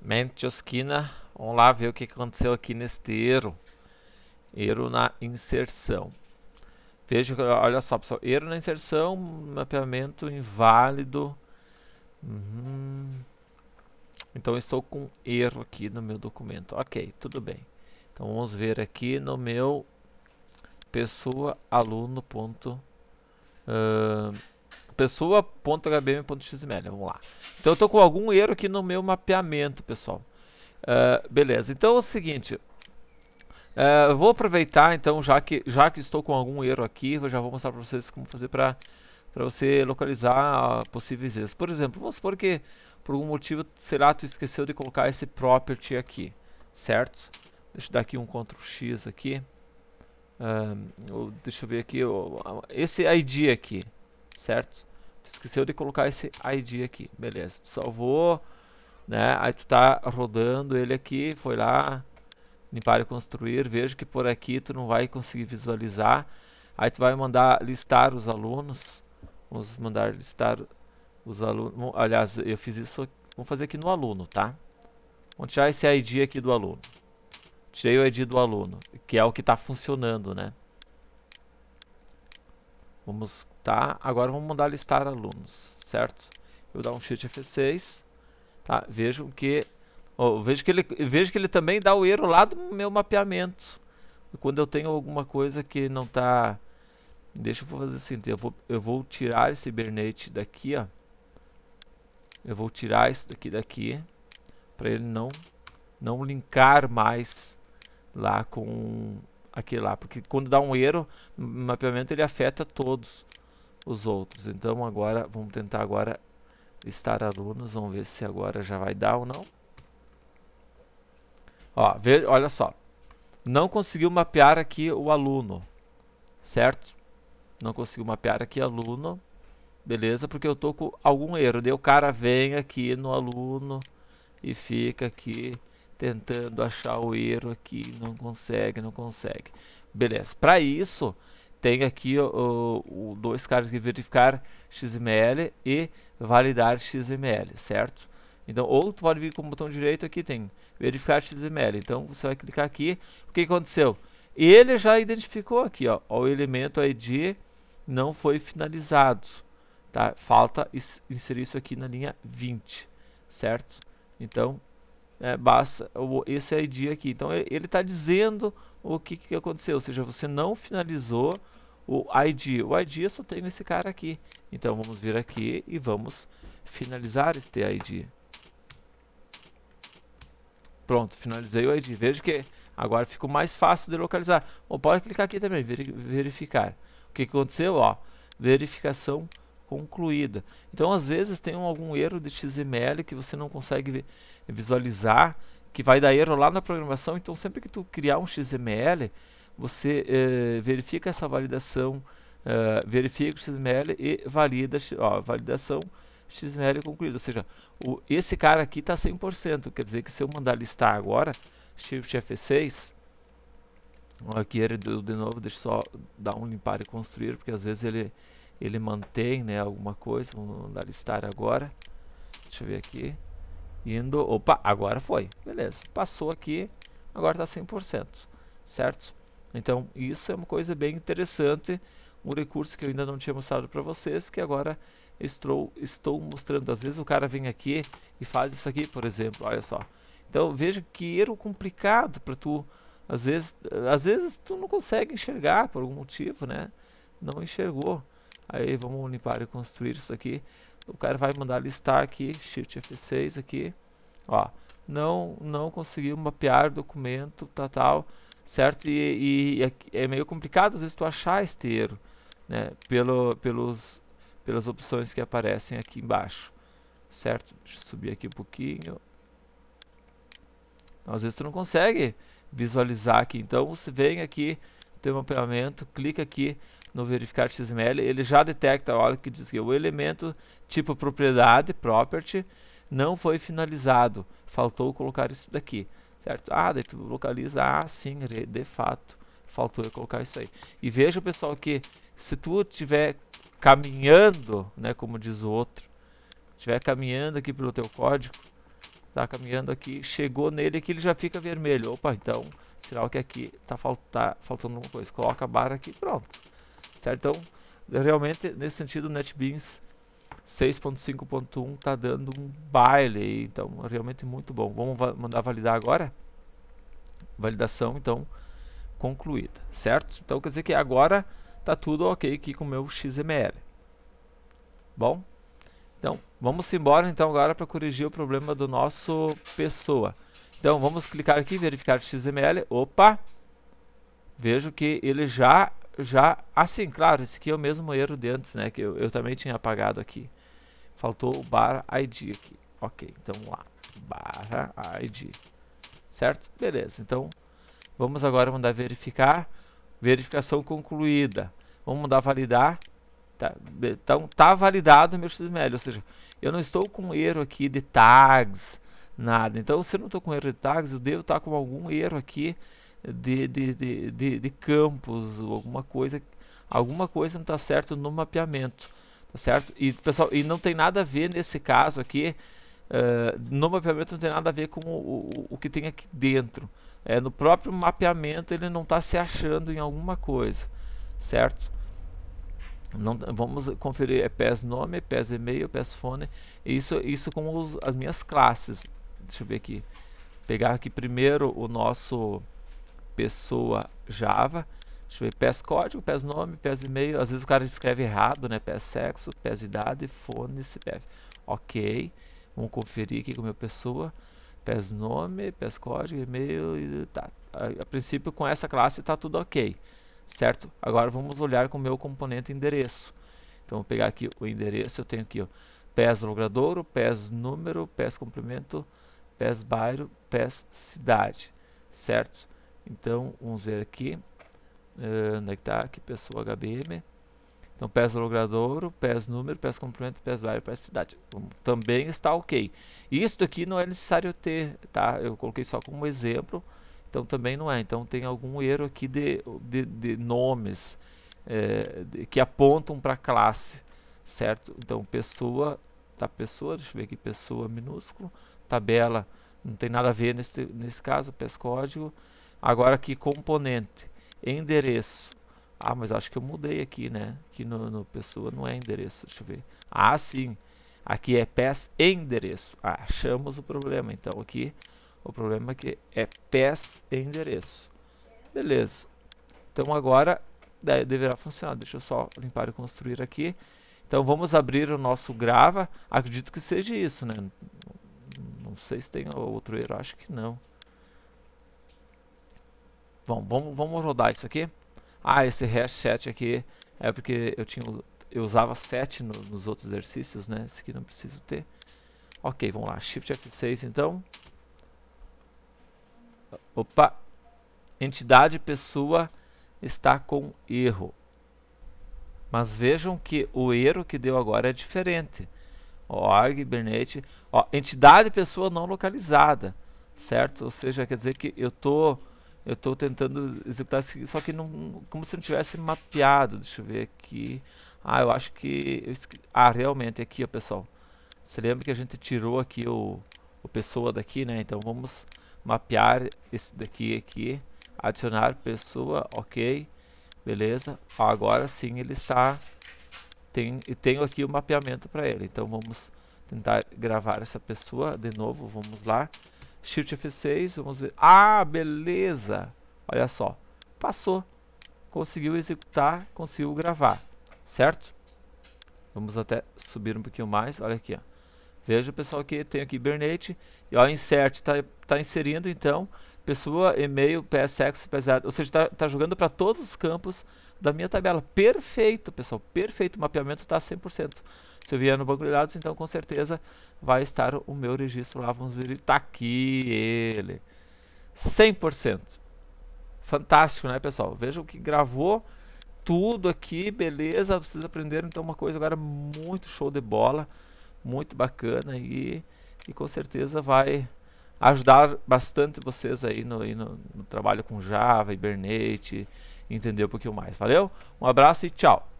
Mentioskina, vamos lá ver o que aconteceu aqui neste erro. Erro na inserção. Veja, olha só, pessoal. Erro na inserção, mapeamento inválido. Uhum. Então, estou com erro aqui no meu documento. Ok, tudo bem. Então, vamos ver aqui no meu pessoa aluno ponto uh, pessoa.hbm.xml, vamos lá. Então eu estou com algum erro aqui no meu mapeamento, pessoal. Uh, beleza, então é o seguinte, uh, vou aproveitar então, já que, já que estou com algum erro aqui, eu já vou mostrar para vocês como fazer para você localizar possíveis erros. Por exemplo, vamos supor que por algum motivo, sei lá, tu esqueceu de colocar esse property aqui, certo? Deixa eu dar aqui um Ctrl X aqui. Ah, um, deixa eu ver aqui, esse ID aqui, certo? Esqueceu de colocar esse ID aqui. Beleza, tu salvou, né? Aí tu tá rodando ele aqui, foi lá, limpar e construir, vejo que por aqui tu não vai conseguir visualizar. Aí tu vai mandar listar os alunos. Vamos mandar listar os alunos. Aliás, eu fiz isso Vamos fazer aqui no aluno, tá? Vamos tirar esse ID aqui do aluno. Tirei o ID do aluno, que é o que está funcionando, né? Vamos, tá? Agora vamos mandar listar alunos, certo? Eu dou um shift F6, tá? Vejo que oh, vejo que ele vejo que ele também dá o erro lá do meu mapeamento. Quando eu tenho alguma coisa que não tá Deixa eu fazer assim, eu vou eu vou tirar esse bernete daqui, ó. Eu vou tirar isso daqui daqui para ele não não linkar mais lá com aquele lá, porque quando dá um erro no mapeamento ele afeta todos os outros. Então agora vamos tentar agora estar alunos, vamos ver se agora já vai dar ou não. Ó, veja olha só, não conseguiu mapear aqui o aluno, certo? Não conseguiu mapear aqui aluno, beleza? Porque eu tô com algum erro. Daí o cara vem aqui no aluno e fica aqui tentando achar o erro aqui, não consegue, não consegue. Beleza, para isso tem aqui o dois caras que verificar XML e validar XML, certo? Então, ou tu pode vir com o botão direito aqui, tem verificar XML. Então, você vai clicar aqui. O que aconteceu? Ele já identificou aqui, ó, o elemento ID não foi finalizado. Tá? Falta inserir isso aqui na linha 20, certo? Então, é, basta o, esse é ID aqui. Então ele está dizendo o que, que aconteceu, ou seja, você não finalizou o ID. O ID eu só tenho esse cara aqui. Então vamos vir aqui e vamos finalizar este ID. Pronto, finalizei o ID. Veja que agora ficou mais fácil de localizar. Ou pode clicar aqui também, verificar. O que, que aconteceu? Ó, verificação concluída. Então, às vezes, tem algum erro de XML que você não consegue visualizar, que vai dar erro lá na programação. Então, sempre que tu criar um XML, você eh, verifica essa validação, eh, verifica o XML e valida, a validação XML concluída. Ou seja, o, esse cara aqui está 100%, quer dizer que se eu mandar listar agora, Shift F6, aqui ele deu de novo, deixa só dar um limpar e construir, porque às vezes ele ele mantém né, alguma coisa, vamos dar listar agora, deixa eu ver aqui, indo, opa, agora foi, beleza, passou aqui, agora está 100%, certo? Então isso é uma coisa bem interessante, um recurso que eu ainda não tinha mostrado para vocês, que agora estou, estou mostrando, às vezes o cara vem aqui e faz isso aqui, por exemplo, olha só, então veja que erro complicado para tu, às vezes, às vezes tu não consegue enxergar por algum motivo, né? Não enxergou. Aí vamos limpar e construir isso aqui. O cara vai mandar listar aqui, Shift F6 aqui. Ó, não, não conseguiu mapear documento, tal, tal, certo? E, e, e, é meio complicado às vezes tu achar este erro, né? Pelo, pelos, pelas opções que aparecem aqui embaixo, certo? Deixa eu subir aqui um pouquinho. Às vezes tu não consegue visualizar aqui, então você vem aqui, tem um mapeamento, clica aqui, no verificar XML, ele já detecta, olha que diz que o elemento tipo propriedade, property, não foi finalizado, faltou colocar isso daqui, certo? Ah, daí tu localiza, ah sim, de fato, faltou eu colocar isso aí. E veja pessoal que se tu estiver caminhando, né, como diz o outro, estiver caminhando aqui pelo teu código, tá caminhando aqui, chegou nele que ele já fica vermelho, opa, então será que aqui tá, tá, faltando alguma coisa, coloca a barra aqui, pronto certo? Então, realmente, nesse sentido, o NetBeans 6.5.1 está dando um baile, aí, então realmente muito bom. Vamos va mandar validar agora? Validação, então, concluída, certo? Então, quer dizer que agora está tudo ok aqui com o meu XML. Bom, então, vamos embora então agora para corrigir o problema do nosso pessoa. Então, vamos clicar aqui, verificar XML. Opa! Vejo que ele já já. Assim, claro, esse aqui é o mesmo erro de antes, né? Que eu, eu também tinha apagado aqui. Faltou o bar ID aqui. Ok, então vamos lá. Barra ID. Certo? Beleza. Então, vamos agora mandar verificar. Verificação concluída. Vamos mandar validar. Tá, então, tá validado o meu XML. Ou seja, eu não estou com erro aqui de tags, nada. Então, se eu não estou com erro de tags, eu devo estar tá com algum erro aqui de, de, de, de, de campos, alguma coisa, alguma coisa não está certo no mapeamento, tá certo? E pessoal, e não tem nada a ver nesse caso aqui, uh, no mapeamento não tem nada a ver com o, o, o que tem aqui dentro. É, no próprio mapeamento ele não está se achando em alguma coisa, certo? Não, vamos conferir é pés nome, pés e-mail, pés fone, isso, isso com os, as minhas classes. Deixa eu ver aqui, pegar aqui primeiro o nosso pessoa Java. Deixa eu ver, pés código, pés nome, pés e-mail. Às vezes o cara escreve errado, né? pés sexo, pés idade, fone, CPF. Ok. Vamos conferir aqui com a minha pessoa. pés nome, pés código, e-mail. e Tá. A, a princípio com essa classe está tudo ok. Certo? Agora vamos olhar com o meu componente endereço. Então vou pegar aqui o endereço. Eu tenho aqui ó, pés logradouro, pés número, pés comprimento, pés bairro, pés cidade. Certo? Então, vamos ver aqui. Uh, onde é que está? Aqui, pessoa HBM. Então, PES logradouro, PES número, PES complemento, PES bairro, a cidade. Então, também está ok. Isso aqui não é necessário ter, tá? Eu coloquei só como exemplo. Então, também não é. Então, tem algum erro aqui de, de, de nomes é, de, que apontam para classe, certo? Então, pessoa, tá? Pessoa, deixa eu ver aqui, pessoa minúsculo. Tabela, não tem nada a ver nesse, nesse caso, PES código. Agora aqui, componente, endereço. Ah, mas acho que eu mudei aqui, né? Aqui no, no pessoa não é endereço, deixa eu ver. Ah, sim. Aqui é pes endereço. Ah, achamos o problema. Então aqui o problema é que é pés endereço. Beleza. Então agora deverá funcionar. Deixa eu só limpar e construir aqui. Então vamos abrir o nosso Grava. Acredito que seja isso, né? Não sei se tem outro erro, acho que não vamos, vamos rodar isso aqui. Ah, esse hash 7 aqui é porque eu, tinha, eu usava 7 no, nos outros exercícios, né? Esse aqui não preciso ter. Ok, vamos lá. Shift F6 então. Opa! Entidade pessoa está com erro. Mas vejam que o erro que deu agora é diferente. Org, Bernate, ó, entidade pessoa não localizada, certo? Ou seja, quer dizer que eu estou eu estou tentando executar, só que não, como se não tivesse mapeado. Deixa eu ver aqui. Ah, eu acho que... Eu Ah, realmente, aqui, ó, pessoal. Você lembra que a gente tirou aqui o, o pessoa daqui, né? Então vamos mapear esse daqui aqui. Adicionar pessoa, ok. Beleza. agora sim ele está... Tem, e tenho aqui o mapeamento para ele. Então vamos tentar gravar essa pessoa de novo. Vamos lá. Shift F6, vamos ver. Ah, beleza! Olha só, passou. Conseguiu executar, conseguiu gravar, certo? Vamos até subir um pouquinho mais, olha aqui, ó. Veja, pessoal, que tem aqui Hibernate, e ó, insert, está tá inserindo, então, pessoa, e-mail, PSX, PSA, ou seja, está tá jogando para todos os campos da minha tabela. Perfeito, pessoal, perfeito, o mapeamento está 100%. Se eu vier no banco de dados, então com certeza vai estar o meu registro lá. Vamos ver, está aqui ele. 100%. Fantástico, né, pessoal? Vejam que gravou tudo aqui, beleza? Vocês aprenderam então uma coisa agora muito show de bola, muito bacana e, e com certeza vai ajudar bastante vocês aí no, no, no trabalho com Java, Hibernate, entender um pouquinho mais. Valeu? Um abraço e tchau!